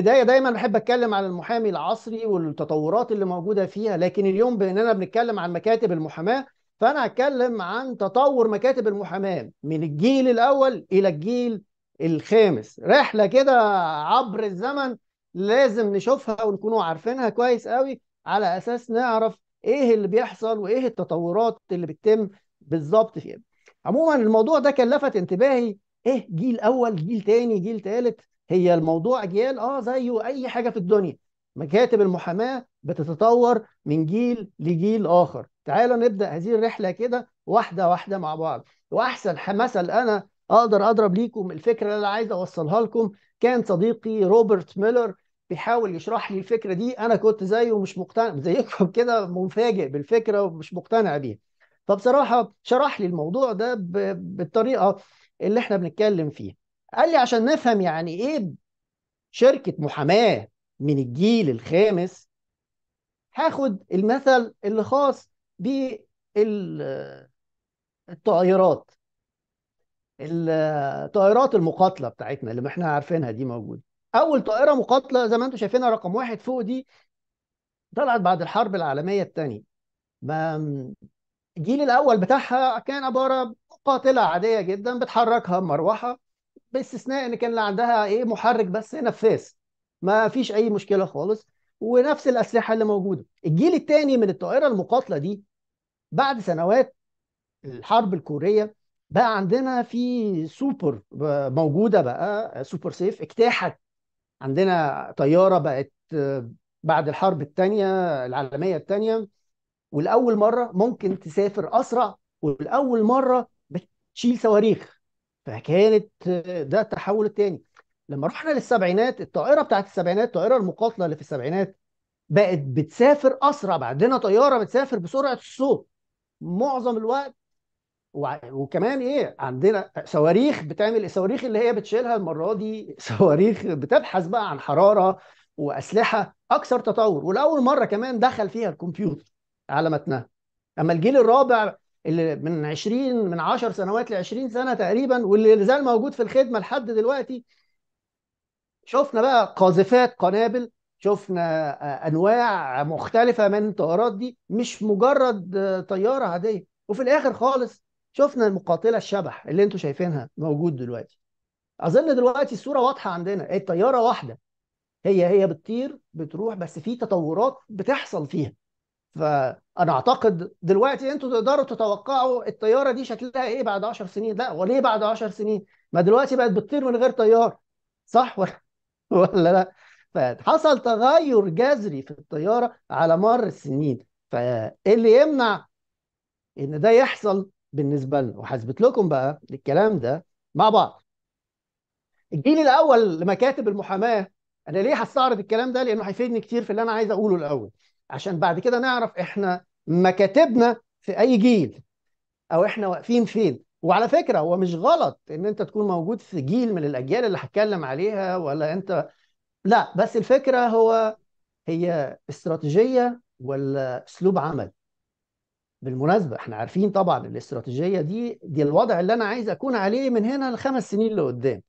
البدايه دايما بحب اتكلم عن المحامي العصري والتطورات اللي موجوده فيها لكن اليوم باننا بنتكلم عن مكاتب المحاماه فانا هتكلم عن تطور مكاتب المحاماه من الجيل الاول الى الجيل الخامس رحله كده عبر الزمن لازم نشوفها ونكونوا عارفينها كويس قوي على اساس نعرف ايه اللي بيحصل وايه التطورات اللي بتتم بالظبط فيها عموما الموضوع ده كان لفت انتباهي ايه جيل اول جيل تاني جيل تالت هي الموضوع اجيال اه زيه اي حاجه في الدنيا مكاتب المحاماه بتتطور من جيل لجيل اخر تعالوا نبدا هذه الرحله كده واحده واحده مع بعض واحسن مثل انا اقدر اضرب ليكم الفكره اللي انا عايز اوصلها لكم كان صديقي روبرت ميلر بيحاول يشرح لي الفكره دي انا كنت زيه ومش مقتنع زيكم كده مفاجئ بالفكره ومش مقتنع بيها فبصراحه شرح لي الموضوع ده بالطريقه اللي احنا بنتكلم فيها قال لي عشان نفهم يعني ايه شركه محاماه من الجيل الخامس هاخد المثل اللي خاص بالطائرات الطائرات المقاتله بتاعتنا اللي احنا عارفينها دي موجوده اول طائره مقاتله زي ما انتم شايفينها رقم واحد فوق دي طلعت بعد الحرب العالميه الثانيه الجيل الاول بتاعها كان عباره مقاتله عاديه جدا بتحركها مروحه باستثناء ان كان عندها ايه محرك بس نفاث ما فيش اي مشكله خالص ونفس الاسلحه اللي موجوده الجيل الثاني من الطائره المقاتله دي بعد سنوات الحرب الكوريه بقى عندنا في سوبر موجوده بقى سوبر سيف اجتاحت عندنا طياره بقت بعد الحرب الثانيه العالميه الثانيه ولاول مره ممكن تسافر اسرع ولاول مره بتشيل صواريخ فكانت ده التحول الثاني لما رحنا للسبعينات الطائره بتاعت السبعينات الطائره المقاتله اللي في السبعينات بقت بتسافر اسرع بعدنا عندنا طياره بتسافر بسرعه الصوت معظم الوقت وكمان ايه عندنا صواريخ بتعمل الصواريخ اللي هي بتشيلها المره دي صواريخ بتبحث بقى عن حراره واسلحه اكثر تطور ولاول مره كمان دخل فيها الكمبيوتر على متنها اما الجيل الرابع اللي من 20 من 10 سنوات ل 20 سنه تقريبا واللي زال موجود في الخدمه لحد دلوقتي شفنا بقى قاذفات قنابل شفنا آه، انواع مختلفه من الطيارات دي مش مجرد آه، طياره عاديه وفي الاخر خالص شفنا المقاتله الشبح اللي انتم شايفينها موجود دلوقتي اظن دلوقتي الصوره واضحه عندنا الطياره واحده هي هي بتطير بتروح بس في تطورات بتحصل فيها فانا اعتقد دلوقتي انتوا تقدروا تتوقعوا الطياره دي شكلها ايه بعد 10 سنين لا وليه بعد 10 سنين ما دلوقتي بقت بتطير من غير طيار صح ولا ولا لا فحصل تغير جذري في الطياره على مر السنين فايه اللي يمنع ان ده يحصل بالنسبه لنا وهثبت لكم بقى الكلام ده مع بعض الجيل الاول لمكاتب المحاماه انا ليه هستعرض الكلام ده لانه هيفيدني كتير في اللي انا عايز اقوله الاول عشان بعد كده نعرف احنا مكاتبنا في اي جيل او احنا واقفين فين وعلى فكره هو مش غلط ان انت تكون موجود في جيل من الاجيال اللي هتكلم عليها ولا انت لا بس الفكره هو هي استراتيجيه ولا اسلوب عمل بالمناسبه احنا عارفين طبعا الاستراتيجيه دي دي الوضع اللي انا عايز اكون عليه من هنا لخمس سنين لقدام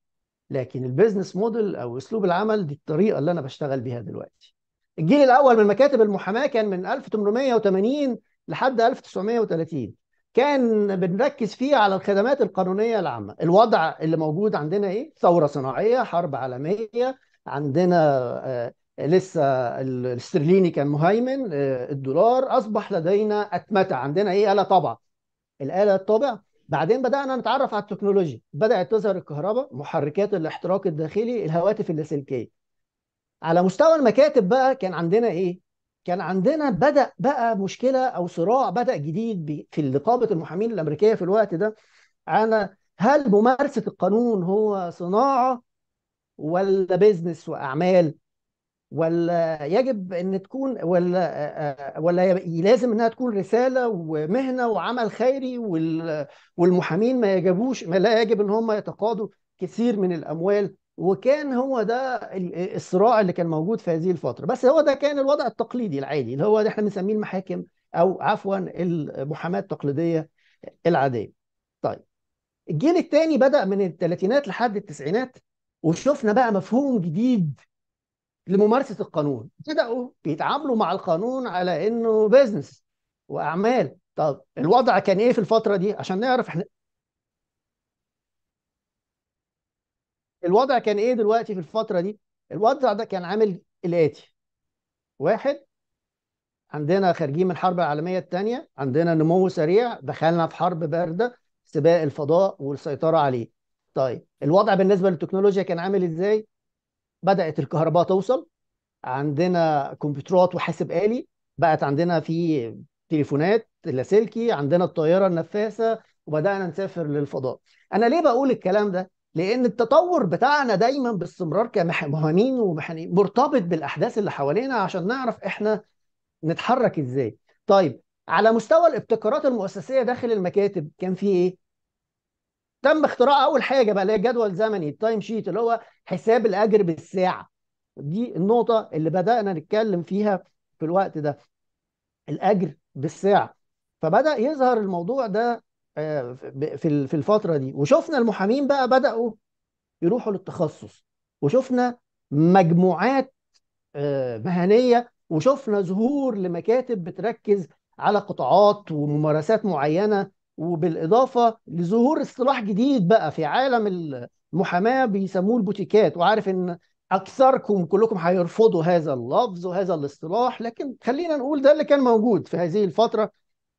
لكن البيزنس موديل او اسلوب العمل دي الطريقه اللي انا بشتغل بيها دلوقتي الجيل الاول من مكاتب المحاماه كان من 1880 لحد 1930 كان بنركز فيه على الخدمات القانونيه العامه الوضع اللي موجود عندنا ايه ثوره صناعيه حرب عالميه عندنا آه، لسه الاسترليني كان مهيمن آه، الدولار اصبح لدينا اتمته عندنا ايه اله طبع الاله الطابع بعدين بدانا نتعرف على التكنولوجيا بدات تظهر الكهرباء محركات الاحتراق الداخلي الهواتف اللاسلكيه على مستوى المكاتب بقى كان عندنا ايه؟ كان عندنا بدأ بقى مشكلة أو صراع بدأ جديد في نقابة المحامين الأمريكية في الوقت ده على هل ممارسة القانون هو صناعة ولا بيزنس وأعمال ولا يجب ان تكون ولا آه، آه، ولا لازم انها تكون رساله ومهنه وعمل خيري والمحامين ما يجبوش ما لا يجب ان هم يتقاضوا كثير من الاموال وكان هو ده الصراع اللي كان موجود في هذه الفترة بس هو ده كان الوضع التقليدي العادي اللي هو ده احنا بنسميه المحاكم أو عفوا المحاماة التقليدية العادية طيب الجيل الثاني بدأ من الثلاثينات لحد التسعينات وشفنا بقى مفهوم جديد لممارسة القانون بدأوا بيتعاملوا مع القانون على إنه بيزنس وأعمال طب الوضع كان إيه في الفترة دي عشان نعرف احنا الوضع كان ايه دلوقتي في الفتره دي الوضع ده كان عامل الاتي واحد عندنا خارجين من الحرب العالميه الثانيه عندنا نمو سريع دخلنا في حرب بارده سباق الفضاء والسيطره عليه طيب الوضع بالنسبه للتكنولوجيا كان عامل ازاي بدات الكهرباء توصل عندنا كمبيوترات وحاسب آلي بقت عندنا في تليفونات لاسلكي عندنا الطيارة النفاثة وبدأنا نسافر للفضاء أنا ليه بقول الكلام ده لان التطور بتاعنا دايما باستمرار كمهنيين ومحنيين مرتبط بالاحداث اللي حوالينا عشان نعرف احنا نتحرك ازاي طيب على مستوى الابتكارات المؤسسيه داخل المكاتب كان في ايه تم اختراع اول حاجه بقى اللي هي جدول زمني التايم شيت اللي هو حساب الاجر بالساعه دي النقطه اللي بدانا نتكلم فيها في الوقت ده الاجر بالساعه فبدا يظهر الموضوع ده آه، في في الفتره دي وشفنا المحامين بقى بداوا يروحوا للتخصص وشفنا مجموعات آه، مهنيه وشفنا ظهور لمكاتب بتركز على قطاعات وممارسات معينه وبالاضافه لظهور اصطلاح جديد بقى في عالم المحاماه بيسموه البوتيكات وعارف ان اكثركم كلكم هيرفضوا هذا اللفظ وهذا الاصطلاح لكن خلينا نقول ده اللي كان موجود في هذه الفتره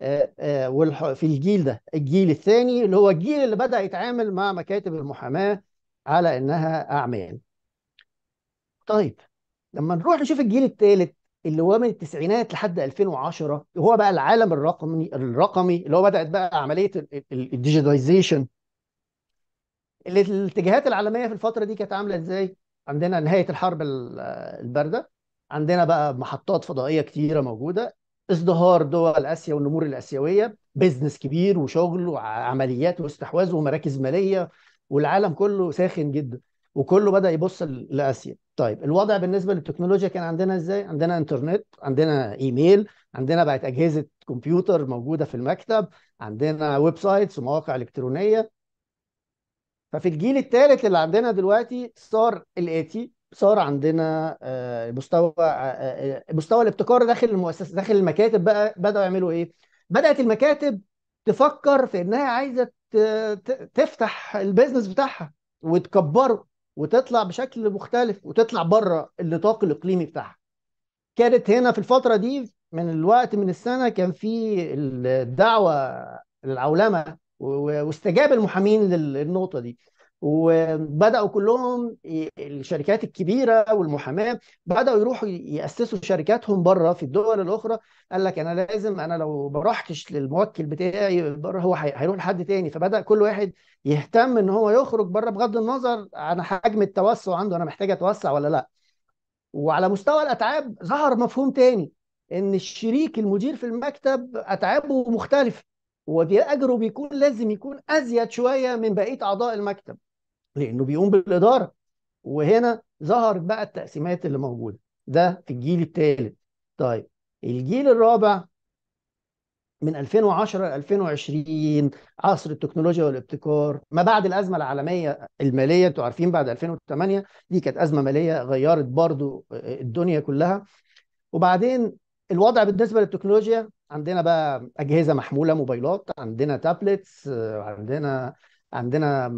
آه، آه، في الجيل ده الجيل الثاني اللي هو الجيل اللي بدأ يتعامل مع مكاتب المحاماة على إنها أعمال طيب لما نروح نشوف الجيل الثالث اللي هو من التسعينات لحد 2010 هو بقى العالم الرقمي الرقمي اللي هو بدأت بقى عملية الديجيتاليزيشن الاتجاهات العالمية في الفترة دي كانت عاملة إزاي؟ عندنا نهاية الحرب الباردة عندنا بقى محطات فضائية كتيرة موجودة ازدهار دول اسيا والنمور الاسيويه بزنس كبير وشغل وعمليات واستحواذ ومراكز ماليه والعالم كله ساخن جدا وكله بدا يبص لاسيا طيب الوضع بالنسبه للتكنولوجيا كان عندنا ازاي عندنا انترنت عندنا ايميل عندنا بقت اجهزه كمبيوتر موجوده في المكتب عندنا ويب سايتس ومواقع الكترونيه ففي الجيل الثالث اللي عندنا دلوقتي صار الاتي صار عندنا آه، مستوى آه، آه، مستوى الابتكار داخل المؤسسه داخل المكاتب بقى بداوا يعملوا ايه؟ بدات المكاتب تفكر في انها عايزه تفتح البيزنس بتاعها وتكبره وتطلع بشكل مختلف وتطلع بره النطاق الاقليمي بتاعها. كانت هنا في الفتره دي من الوقت من السنه كان في الدعوه للعولمه واستجاب المحامين للنقطه دي. وبداوا كلهم الشركات الكبيره والمحاماه بداوا يروحوا ياسسوا شركاتهم بره في الدول الاخرى قال لك انا لازم انا لو ما رحتش للموكل بتاعي بره هو هيروح لحد تاني فبدا كل واحد يهتم ان هو يخرج بره بغض النظر عن حجم التوسع عنده انا محتاج اتوسع ولا لا وعلى مستوى الاتعاب ظهر مفهوم تاني ان الشريك المدير في المكتب اتعابه مختلفه واجره بيكون لازم يكون ازيد شويه من بقيه اعضاء المكتب لانه بيقوم بالاداره وهنا ظهرت بقى التقسيمات اللي موجوده ده في الجيل الثالث طيب الجيل الرابع من 2010 ل 2020 عصر التكنولوجيا والابتكار ما بعد الازمه العالميه الماليه انتوا عارفين بعد 2008 دي كانت ازمه ماليه غيرت برضو آه، الدنيا كلها وبعدين الوضع بالنسبه للتكنولوجيا عندنا بقى اجهزه محموله موبايلات عندنا تابلتس آه، عندنا عندنا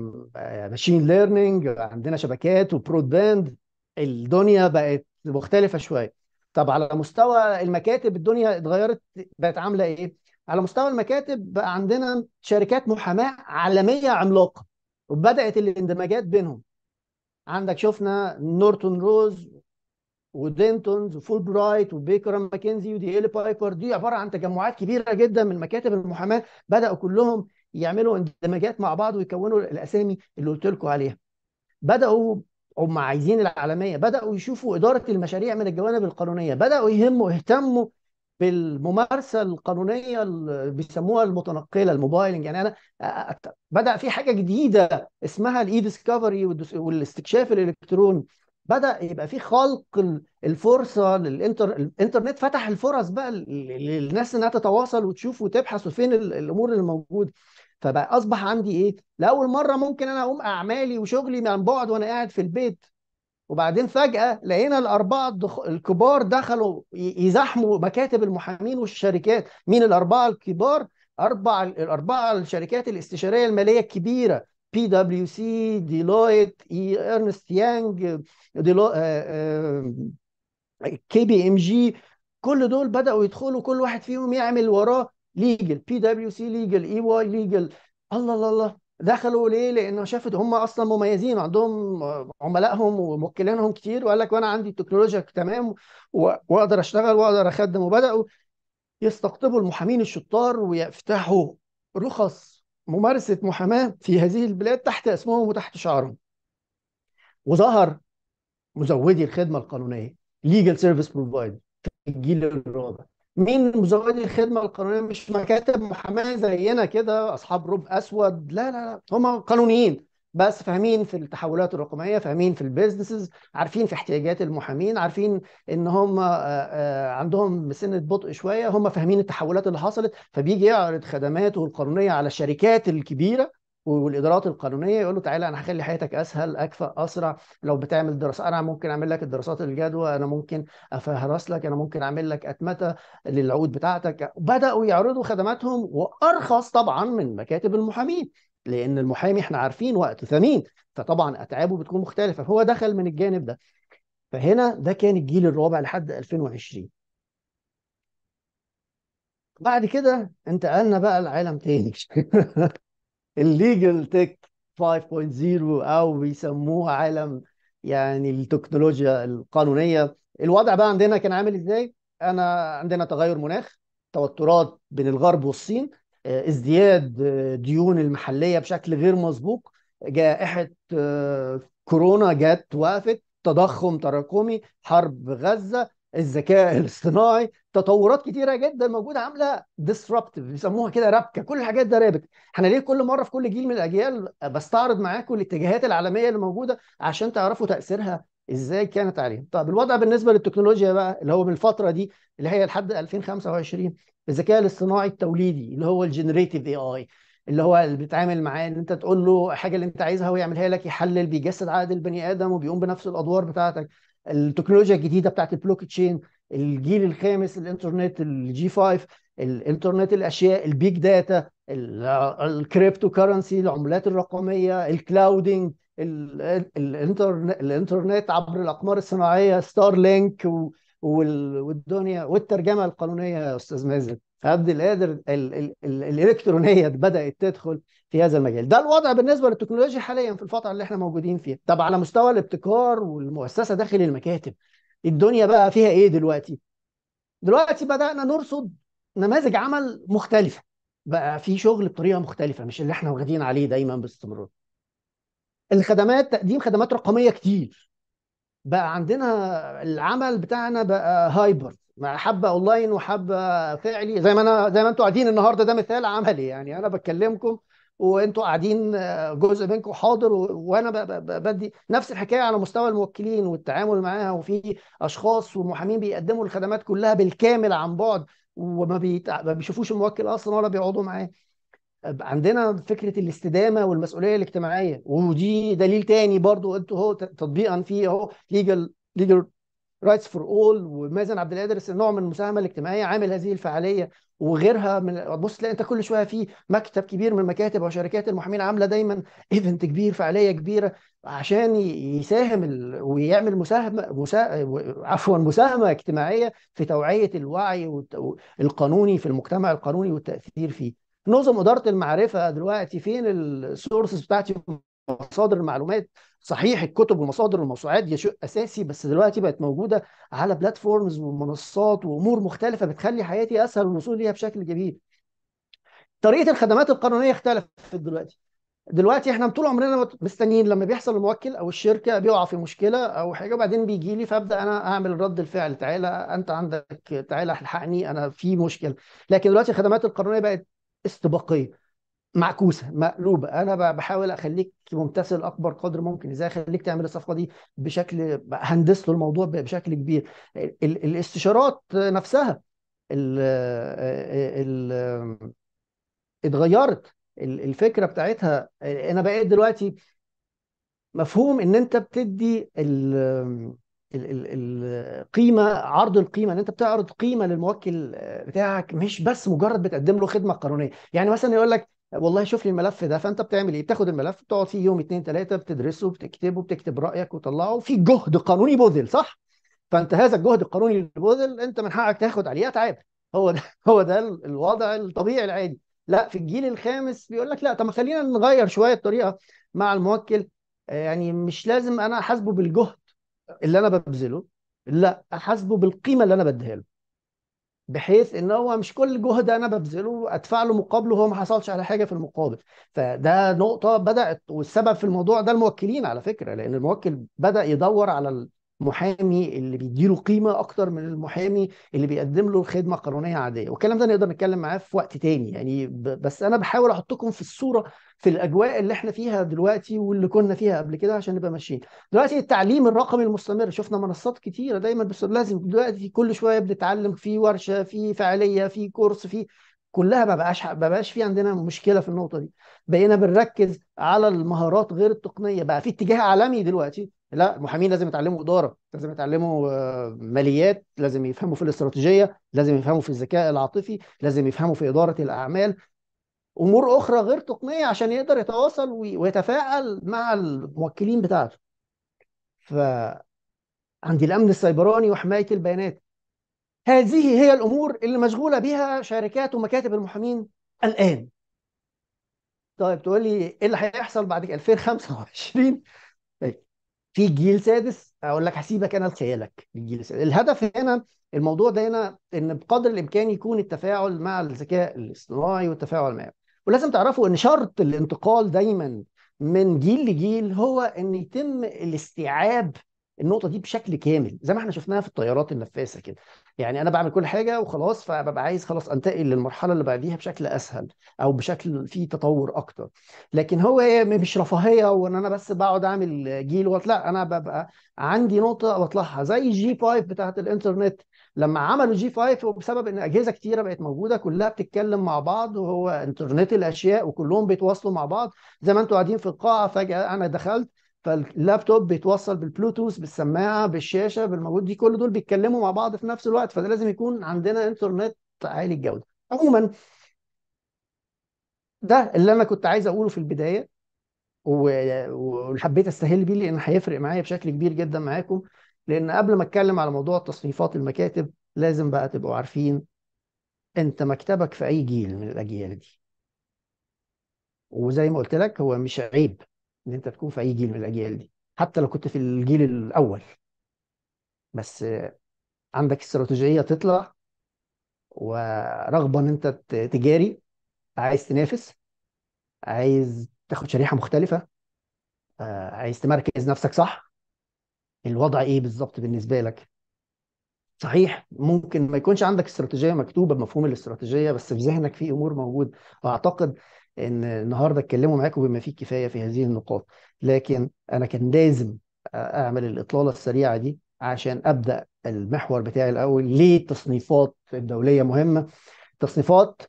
ماشين ليرنينج عندنا شبكات وبرود باند الدنيا بقت مختلفه شويه طب على مستوى المكاتب الدنيا اتغيرت بقت عامله ايه على مستوى المكاتب بقى عندنا شركات محاماه عالميه عملاقه وبدات الاندماجات بينهم عندك شفنا نورتون روز ودينتونز وفول برايت وبيكر ماكنزي ودي ال بايبر دي عباره عن تجمعات كبيره جدا من مكاتب المحاماه بداوا كلهم يعملوا اندماجات مع بعض ويكونوا الاسامي اللي قلت لكم عليها بداوا هم عايزين العالميه بداوا يشوفوا اداره المشاريع من الجوانب القانونيه بداوا يهموا يهتموا بالممارسه القانونيه اللي بيسموها المتنقله الموبايلنج يعني انا بدا في حاجه جديده اسمها الاي ديسكفري والاستكشاف الالكتروني بدا يبقى في خلق الفرصه للانتر الانترنت فتح الفرص بقى للناس انها تتواصل وتشوف وتبحث وفين الامور اللي موجوده فبقى اصبح عندي ايه؟ لاول مره ممكن انا اقوم اعمالي وشغلي عن بعد وانا قاعد في البيت وبعدين فجاه لقينا الاربعه الدخ... الكبار دخلوا يزاحموا مكاتب المحامين والشركات، مين الاربعه الكبار؟ اربع الاربعه الشركات الاستشاريه الماليه الكبيره بي دبليو سي ديلويت إي ارنست يانج ديلو... كي بي ام جي كل دول بداوا يدخلوا كل واحد فيهم يعمل وراه ليجل بي دبليو سي ليجل اي واي ليجل الله الله الله دخلوا ليه؟ لانه شافت هم اصلا مميزين عندهم آه، عملائهم وموكلينهم كتير وقال لك وانا عندي التكنولوجيا تمام واقدر اشتغل واقدر اخدم وبداوا يستقطبوا المحامين الشطار ويفتحوا رخص ممارسه محاماه في هذه البلاد تحت اسمهم وتحت شعارهم. وظهر مزودي الخدمه القانونيه ليجل سيرفيس بروفايدر في الجيل الرابع مين مزود الخدمه القانونيه مش مكاتب محاماه زينا كده اصحاب رب اسود لا لا لا هم قانونيين بس فاهمين في التحولات الرقميه فاهمين في البيزنسز عارفين في احتياجات المحامين عارفين ان هم آه، آه، عندهم سنه بطء شويه هم فاهمين التحولات اللي حصلت فبيجي يعرض خدماته القانونيه على الشركات الكبيره والادارات القانونيه يقول له تعالى انا هخلي حياتك اسهل اكفأ اسرع لو بتعمل دراسه انا ممكن اعمل لك الدراسات الجدوى انا ممكن افهرس لك انا ممكن اعمل لك اتمته للعقود بتاعتك بداوا يعرضوا خدماتهم وارخص طبعا من مكاتب المحامين لان المحامي احنا عارفين وقته ثمين فطبعا اتعابه بتكون مختلفه فهو دخل من الجانب ده فهنا ده كان الجيل الرابع لحد 2020 بعد كده انتقلنا بقى لعالم تاني الليجل تك 5.0 او بيسموها عالم يعني التكنولوجيا القانونيه الوضع بقى عندنا كان عامل ازاي انا عندنا تغير مناخ توترات بين الغرب والصين آه، ازدياد آه، ديون المحليه بشكل غير مسبوق جائحه آه، كورونا جت وقفت تضخم تراكمي حرب غزه الذكاء الاصطناعي تطورات كتيره جدا موجوده عامله ديسربتيف بيسموها كده ربكه كل الحاجات ده رابك احنا ليه كل مره في كل جيل من الاجيال بستعرض معاكم الاتجاهات العالميه اللي موجوده عشان تعرفوا تاثيرها ازاي كانت عليهم طب الوضع بالنسبه للتكنولوجيا بقى اللي هو من الفتره دي اللي هي لحد 2025 الذكاء الاصطناعي التوليدي اللي هو الجنريتيف اي اي اللي هو اللي بيتعامل معاه ان انت تقول له الحاجه اللي انت عايزها ويعملها لك يحلل بيجسد عقل البني ادم وبيقوم بنفس الادوار بتاعتك التكنولوجيا الجديده بتاعت البلوك تشين الجيل الخامس الانترنت الجي 5 الانترنت الاشياء البيج داتا الكريبتو كرنسي العملات الرقميه الكلاودنج الانترنت الانترنت عبر الاقمار الصناعيه ستار لينك والدنيا والترجمه القانونيه يا استاذ مازن فعبد القادر الالكترونيه بدات تدخل في هذا المجال ده الوضع بالنسبه للتكنولوجيا حاليا في الفتره اللي احنا موجودين فيها طب على مستوى الابتكار والمؤسسه داخل المكاتب الدنيا بقى فيها ايه دلوقتي دلوقتي بدانا نرصد نماذج عمل مختلفه بقى في شغل بطريقه مختلفه مش اللي احنا واخدين عليه دايما باستمرار الخدمات تقديم خدمات رقميه كتير بقى عندنا العمل بتاعنا بقى هايبرد حبه اونلاين وحبه فعلي زي ما انا زي ما انتوا قاعدين النهارده ده مثال عملي يعني انا بكلمكم وانتوا قاعدين آه، جزء منكم حاضر وانا بدي نفس الحكايه على مستوى الموكلين والتعامل معاها وفي اشخاص ومحامين بيقدموا الخدمات كلها بالكامل عن بعد وما بيتع... بيشوفوش الموكل اصلا ولا بيقعدوا معاه عندنا فكره الاستدامه والمسؤوليه الاجتماعيه ودي دليل تاني برضو انتوا هو تطبيقا فيه اهو ليجل ليجل رايتس فور اول ومازن عبد القادر نوع من المساهمه الاجتماعيه عامل هذه الفعاليه وغيرها من بص تلاقي انت كل شويه في مكتب كبير من مكاتب وشركات المحامين عامله دايما ايفنت كبير فعاليه كبيره عشان يساهم ال... ويعمل مساهمه مسا... عفوا مساهمه اجتماعيه في توعيه الوعي والت... القانوني في المجتمع القانوني والتاثير فيه. نظم اداره المعرفه دلوقتي فين السورسز بتاعتي مصادر المعلومات صحيح الكتب والمصادر والموسوعات دي شيء اساسي بس دلوقتي بقت موجوده على بلاتفورمز ومنصات وامور مختلفه بتخلي حياتي اسهل والوصول ليها بشكل كبير. طريقه الخدمات القانونيه اختلفت دلوقتي. دلوقتي احنا طول عمرنا مستنيين لما بيحصل الموكل او الشركه بيقع في مشكله او حاجه وبعدين بيجي لي فابدا انا اعمل رد الفعل تعالى انت عندك تعالى الحقني انا في مشكله لكن دلوقتي الخدمات القانونيه بقت استباقيه معكوسه مقلوبه انا بحاول اخليك ممتثل اكبر قدر ممكن ازاي اخليك تعمل الصفقه دي بشكل هندس له الموضوع بشكل كبير ال... الاستشارات نفسها ال... ال... اتغيرت الفكره بتاعتها انا بقيت دلوقتي مفهوم ان انت بتدي ال... القيمه عرض القيمه ان انت بتعرض قيمه للموكل بتاعك مش بس مجرد بتقدم له خدمه قانونيه يعني مثلا يقول لك والله شوف لي الملف ده فانت بتعمل ايه؟ بتاخد الملف بتقعد فيه يوم اثنين ثلاثه بتدرسه بتكتبه بتكتب رايك وتطلعه في جهد قانوني بذل صح؟ فانت هذا الجهد القانوني اللي بذل انت من حقك تاخد عليه اتعاب هو ده هو ده الوضع الطبيعي العادي لا في الجيل الخامس بيقول لك لا طب خلينا نغير شويه الطريقه مع الموكل يعني مش لازم انا احاسبه بالجهد اللي انا ببذله لا احاسبه بالقيمه اللي انا بديها له بحيث ان هو مش كل جهد انا ببذله ادفع له مقابله هو ما حصلش على حاجه في المقابل فده نقطه بدات والسبب في الموضوع ده الموكلين على فكره لان الموكل بدا يدور على محامي اللي بيديله قيمه اكتر من المحامي اللي بيقدم له خدمه قانونيه عاديه والكلام ده نقدر نتكلم معاه في وقت تاني يعني بس انا بحاول احطكم في الصوره في الاجواء اللي احنا فيها دلوقتي واللي كنا فيها قبل كده عشان نبقى ماشيين دلوقتي التعليم الرقمي المستمر شفنا منصات كتيره دايما بس لازم دلوقتي كل شويه بنتعلم في ورشه في فعاليه في كورس في كلها ما بقاش ما بقاش في عندنا مشكله في النقطه دي بقينا بنركز على المهارات غير التقنيه بقى في اتجاه عالمي دلوقتي لا المحامين لازم يتعلموا اداره لازم يتعلموا آه، ماليات لازم يفهموا في الاستراتيجيه لازم يفهموا في الذكاء العاطفي لازم يفهموا في اداره الاعمال امور اخرى غير تقنيه عشان يقدر يتواصل ويتفاعل مع الموكلين بتاعته ف عندي الامن السيبراني وحمايه البيانات هذه هي الامور اللي مشغوله بها شركات ومكاتب المحامين الان طيب تقول لي ايه اللي هيحصل بعد 2025 في جيل سادس اقول لك هسيبك انا لخيالك الجيل السادس الهدف هنا الموضوع ده هنا ان بقدر الامكان يكون التفاعل مع الذكاء الاصطناعي والتفاعل معه ولازم تعرفوا ان شرط الانتقال دايما من جيل لجيل هو ان يتم الاستيعاب النقطه دي بشكل كامل زي ما احنا شفناها في الطيارات النفاثه كده يعني انا بعمل كل حاجه وخلاص فببقى عايز خلاص انتقل للمرحله اللي بعديها بشكل اسهل او بشكل فيه تطور اكتر لكن هو مش رفاهيه وان انا بس بقعد اعمل جيل وط... لا انا ببقى عندي نقطه بطلعها زي جي 5 بتاعت الانترنت لما عملوا جي 5 وبسبب ان اجهزه كتيره بقت موجوده كلها بتتكلم مع بعض وهو انترنت الاشياء وكلهم بيتواصلوا مع بعض زي ما انتوا قاعدين في القاعه فجاه انا دخلت فاللابتوب بيتوصل بالبلوتوث بالسماعه بالشاشه بالموجود دي كل دول بيتكلموا مع بعض في نفس الوقت فده لازم يكون عندنا انترنت عالي الجوده عموما ده اللي انا كنت عايز اقوله في البدايه وحبيت استهل بيه لان هيفرق معايا بشكل كبير جدا معاكم لان قبل ما اتكلم على موضوع تصنيفات المكاتب لازم بقى تبقوا عارفين انت مكتبك في اي جيل من الاجيال دي وزي ما قلت لك هو مش عيب ان انت تكون في اي جيل من الاجيال دي حتى لو كنت في الجيل الاول بس عندك استراتيجيه تطلع ورغبه ان انت تجاري عايز تنافس عايز تاخد شريحه مختلفه آه، عايز تمركز نفسك صح الوضع ايه بالظبط بالنسبه لك صحيح ممكن ما يكونش عندك استراتيجيه مكتوبه بمفهوم الاستراتيجيه بس في ذهنك في امور موجود واعتقد ان النهارده اتكلموا معاكم بما فيه الكفايه في هذه النقاط لكن انا كان لازم اعمل الاطلاله السريعه دي عشان ابدا المحور بتاعي الاول ليه التصنيفات الدوليه مهمه تصنيفات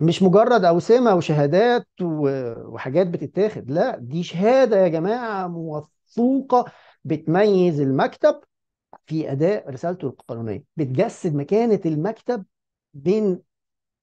مش مجرد اوسمه وشهادات وحاجات بتتاخد لا دي شهاده يا جماعه موثوقه بتميز المكتب في اداء رسالته القانونيه بتجسد مكانه المكتب بين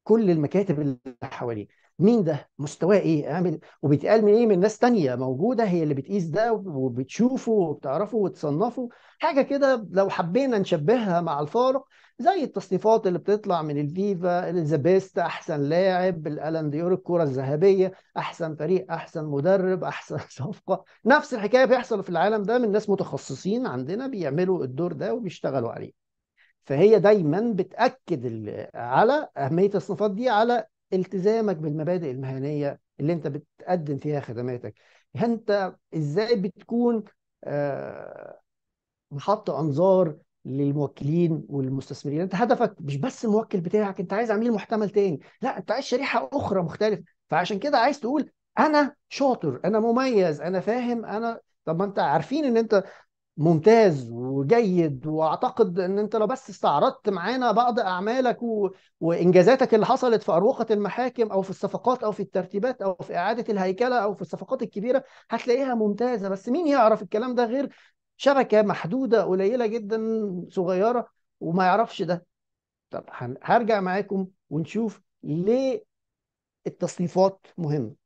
كل المكاتب اللي حواليه مين ده مستواه ايه عامل وبيتقال من ايه من ناس تانية موجودة هي اللي بتقيس ده وبتشوفه وبتعرفه وتصنفه حاجة كده لو حبينا نشبهها مع الفارق زي التصنيفات اللي بتطلع من الفيفا ذا بيست احسن لاعب الالان ديور الكره الذهبيه احسن فريق احسن مدرب احسن صفقه نفس الحكايه بيحصل في العالم ده من ناس متخصصين عندنا بيعملوا الدور ده وبيشتغلوا عليه فهي دايما بتاكد على اهميه الصفات دي على التزامك بالمبادئ المهنيه اللي انت بتقدم فيها خدماتك انت ازاي بتكون آه، محط انظار للموكلين والمستثمرين انت هدفك مش بس الموكل بتاعك انت عايز عميل محتمل تاني لا انت عايز شريحه اخرى مختلفه فعشان كده عايز تقول انا شاطر انا مميز انا فاهم انا طب ما انت عارفين ان انت ممتاز وجيد واعتقد ان انت لو بس استعرضت معانا بعض اعمالك و... وانجازاتك اللي حصلت في اروقه المحاكم او في الصفقات او في الترتيبات او في اعاده الهيكله او في الصفقات الكبيره هتلاقيها ممتازه بس مين يعرف الكلام ده غير شبكه محدوده قليله جدا صغيره وما يعرفش ده طب هرجع معاكم ونشوف ليه التصنيفات مهمه